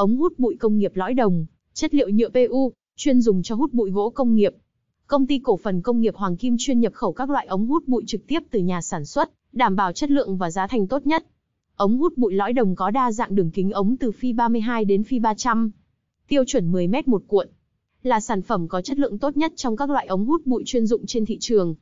ống hút bụi công nghiệp lõi đồng, chất liệu nhựa PU, chuyên dùng cho hút bụi gỗ công nghiệp. Công ty cổ phần công nghiệp Hoàng Kim chuyên nhập khẩu các loại ống hút bụi trực tiếp từ nhà sản xuất, đảm bảo chất lượng và giá thành tốt nhất. Ống hút bụi lõi đồng có đa dạng đường kính ống từ phi 32 đến phi 300, tiêu chuẩn 10 m một cuộn, là sản phẩm có chất lượng tốt nhất trong các loại ống hút bụi chuyên dụng trên thị trường.